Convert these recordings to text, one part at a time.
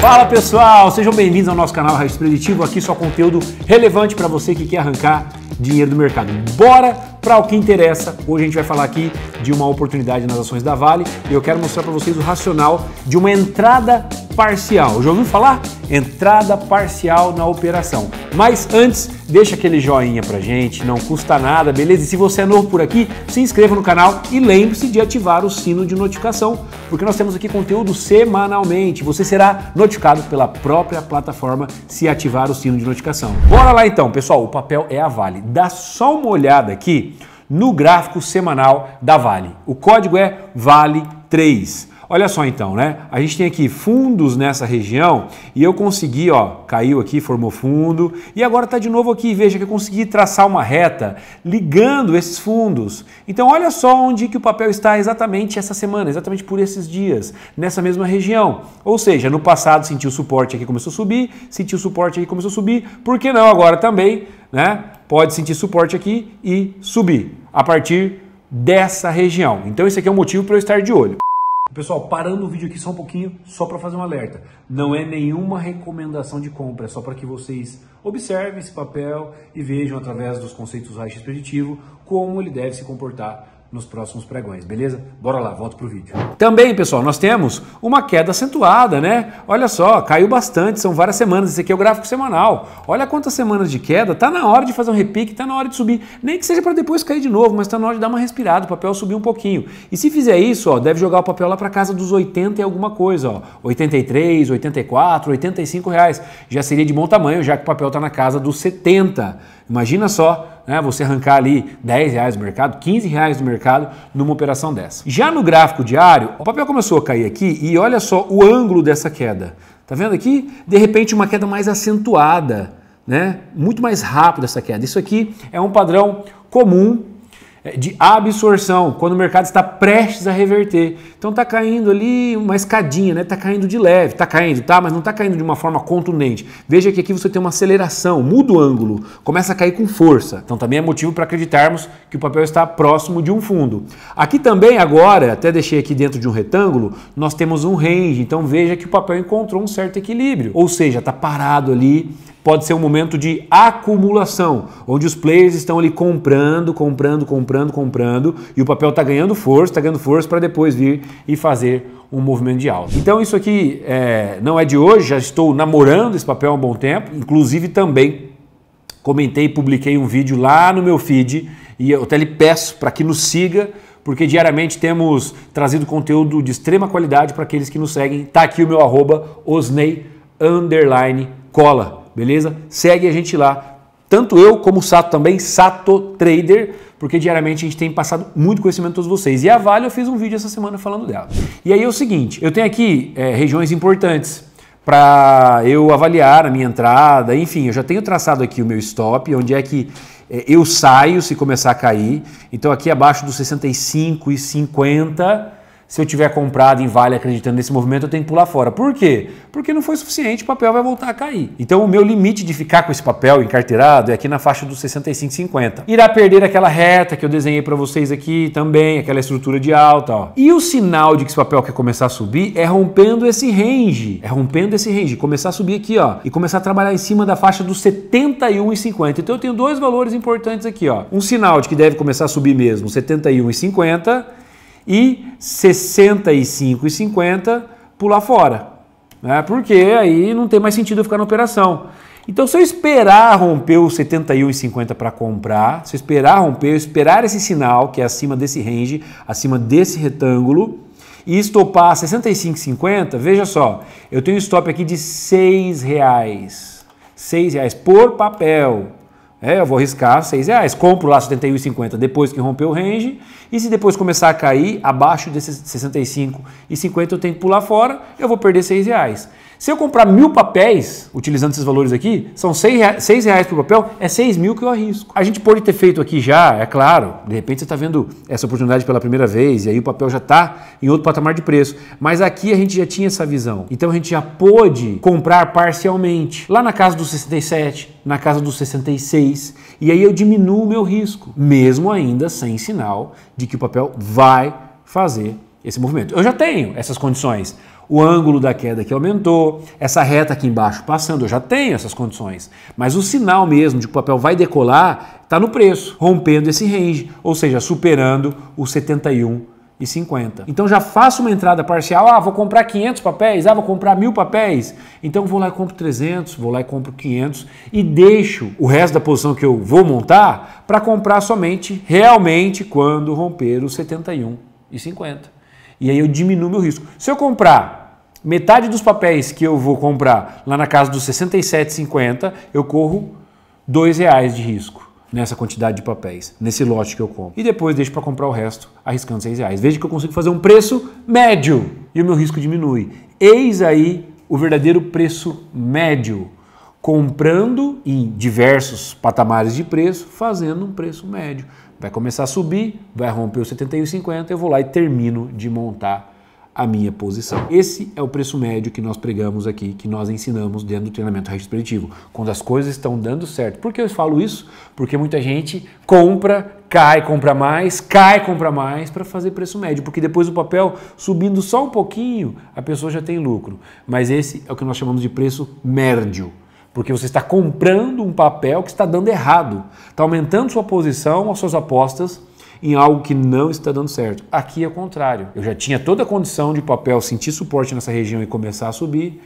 Fala pessoal, sejam bem-vindos ao nosso canal Raiz Preditivo. Aqui só conteúdo relevante para você que quer arrancar dinheiro do mercado. Bora para o que interessa, hoje a gente vai falar aqui de uma oportunidade nas ações da Vale e eu quero mostrar para vocês o racional de uma entrada parcial. Já ouviu falar? Entrada parcial na operação. Mas antes, deixa aquele joinha pra gente, não custa nada, beleza? E se você é novo por aqui, se inscreva no canal e lembre-se de ativar o sino de notificação, porque nós temos aqui conteúdo semanalmente. Você será notificado pela própria plataforma se ativar o sino de notificação. Bora lá então, pessoal, o papel é a Vale. Dá só uma olhada aqui no gráfico semanal da Vale. O código é VALE3. Olha só então, né? A gente tem aqui fundos nessa região e eu consegui, ó, caiu aqui, formou fundo e agora está de novo aqui. Veja que eu consegui traçar uma reta ligando esses fundos. Então olha só onde que o papel está exatamente essa semana, exatamente por esses dias, nessa mesma região. Ou seja, no passado sentiu suporte aqui, começou a subir, sentiu suporte aqui, começou a subir. Por que não agora também, né? pode sentir suporte aqui e subir a partir dessa região. Então esse aqui é o motivo para eu estar de olho. Pessoal, parando o vídeo aqui só um pouquinho, só para fazer um alerta. Não é nenhuma recomendação de compra, é só para que vocês observem esse papel e vejam através dos conceitos do raio preditivo como ele deve se comportar nos próximos pregões, beleza? Bora lá, volto pro vídeo. Também, pessoal, nós temos uma queda acentuada, né? Olha só, caiu bastante, são várias semanas, esse aqui é o gráfico semanal. Olha quantas semanas de queda, tá na hora de fazer um repique, tá na hora de subir, nem que seja para depois cair de novo, mas tá na hora de dar uma respirada, o papel subir um pouquinho. E se fizer isso, ó, deve jogar o papel lá para casa dos 80 e alguma coisa, ó, 83, 84, 85 reais. Já seria de bom tamanho, já que o papel tá na casa dos 70. Imagina só né, você arrancar ali 10 reais do mercado, 15 reais do mercado numa operação dessa. Já no gráfico diário, o papel começou a cair aqui e olha só o ângulo dessa queda. Tá vendo aqui? De repente uma queda mais acentuada, né? Muito mais rápida essa queda. Isso aqui é um padrão comum é, de absorção, quando o mercado está prestes a reverter. Então está caindo ali uma escadinha, né? Está caindo de leve, está caindo, tá? Mas não está caindo de uma forma contundente. Veja que aqui você tem uma aceleração, muda o ângulo, começa a cair com força. Então também é motivo para acreditarmos que o papel está próximo de um fundo. Aqui também agora, até deixei aqui dentro de um retângulo, nós temos um range. Então veja que o papel encontrou um certo equilíbrio, ou seja, está parado ali pode ser um momento de acumulação, onde os players estão ali comprando, comprando, comprando, comprando, e o papel está ganhando força, está ganhando força para depois vir e fazer um movimento de alta. Então isso aqui é, não é de hoje, já estou namorando esse papel há um bom tempo, inclusive também comentei e publiquei um vídeo lá no meu feed, e eu até lhe peço para que nos siga, porque diariamente temos trazido conteúdo de extrema qualidade para aqueles que nos seguem. Está aqui o meu arroba, osney, underline, cola beleza? Segue a gente lá. Tanto eu como o Sato também, Sato Trader, porque diariamente a gente tem passado muito conhecimento a todos vocês. E a Vale eu fiz um vídeo essa semana falando dela. E aí é o seguinte, eu tenho aqui é, regiões importantes para eu avaliar a minha entrada, enfim, eu já tenho traçado aqui o meu stop, onde é que é, eu saio se começar a cair. Então aqui abaixo dos 65 e 50 se eu tiver comprado em Vale acreditando nesse movimento, eu tenho que pular fora. Por quê? Porque não foi suficiente, o papel vai voltar a cair. Então o meu limite de ficar com esse papel encarteirado é aqui na faixa dos 65,50. Irá perder aquela reta que eu desenhei para vocês aqui também, aquela estrutura de alta. Ó. E o sinal de que esse papel quer começar a subir é rompendo esse range. É rompendo esse range. Começar a subir aqui ó, e começar a trabalhar em cima da faixa dos 71,50. Então eu tenho dois valores importantes aqui. Ó. Um sinal de que deve começar a subir mesmo, 71,50 e 65,50 pular fora. Né? Porque aí não tem mais sentido eu ficar na operação. Então, se eu esperar romper os 71,50 para comprar, se eu esperar romper, eu esperar esse sinal que é acima desse range, acima desse retângulo, e estopar 65,50, veja só, eu tenho um stop aqui de R$ 6,00. R$ 6,00 por papel. É, eu vou riscar 6 reais, compro lá 71,50 depois que rompeu o range, e se depois começar a cair abaixo desses 65,50 eu tenho que pular fora, eu vou perder 6 reais. Se eu comprar mil papéis, utilizando esses valores aqui, são seis reais, por papel, é seis mil que eu arrisco. A gente pode ter feito aqui já, é claro, de repente você está vendo essa oportunidade pela primeira vez e aí o papel já está em outro patamar de preço. Mas aqui a gente já tinha essa visão. Então a gente já pôde comprar parcialmente, lá na casa dos 67, na casa dos 66, e aí eu diminuo o meu risco, mesmo ainda sem sinal de que o papel vai fazer esse movimento. Eu já tenho essas condições. O ângulo da queda que aumentou, essa reta aqui embaixo passando, eu já tenho essas condições. Mas o sinal mesmo de que o papel vai decolar está no preço, rompendo esse range, ou seja, superando o 71,50. Então já faço uma entrada parcial, ah, vou comprar 500 papéis, ah, vou comprar mil papéis, então vou lá e compro 300, vou lá e compro 500 e deixo o resto da posição que eu vou montar para comprar somente realmente quando romper e 71,50. E aí eu diminuo meu risco. Se eu comprar metade dos papéis que eu vou comprar lá na casa dos 67,50, eu corro R$ reais de risco nessa quantidade de papéis, nesse lote que eu compro. E depois deixo para comprar o resto arriscando R$ reais. Veja que eu consigo fazer um preço médio e o meu risco diminui. Eis aí o verdadeiro preço médio, comprando em diversos patamares de preço, fazendo um preço médio. Vai começar a subir, vai romper os 71,50, eu vou lá e termino de montar a minha posição. Esse é o preço médio que nós pregamos aqui, que nós ensinamos dentro do treinamento risco preditivo, quando as coisas estão dando certo. Por que eu falo isso? Porque muita gente compra, cai, compra mais, cai, compra mais para fazer preço médio, porque depois o papel subindo só um pouquinho, a pessoa já tem lucro. Mas esse é o que nós chamamos de preço médio porque você está comprando um papel que está dando errado, está aumentando sua posição, as suas apostas em algo que não está dando certo. Aqui é o contrário. Eu já tinha toda a condição de papel sentir suporte nessa região e começar a subir.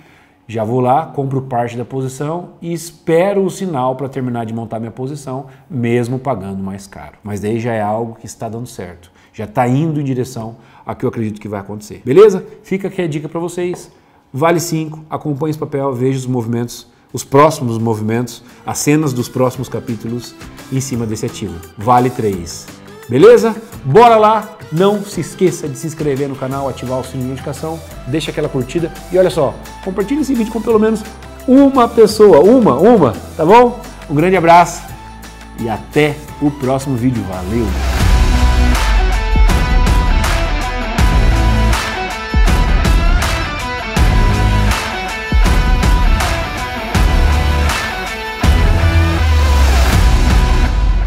Já vou lá, compro parte da posição e espero o sinal para terminar de montar minha posição, mesmo pagando mais caro. Mas daí já é algo que está dando certo. Já está indo em direção a que eu acredito que vai acontecer. Beleza? Fica aqui a dica para vocês. Vale 5, acompanhe esse papel, veja os movimentos os próximos movimentos, as cenas dos próximos capítulos em cima desse ativo. Vale 3. Beleza? Bora lá! Não se esqueça de se inscrever no canal, ativar o sininho de notificação, deixa aquela curtida e olha só, compartilhe esse vídeo com pelo menos uma pessoa, uma, uma, tá bom? Um grande abraço e até o próximo vídeo. Valeu!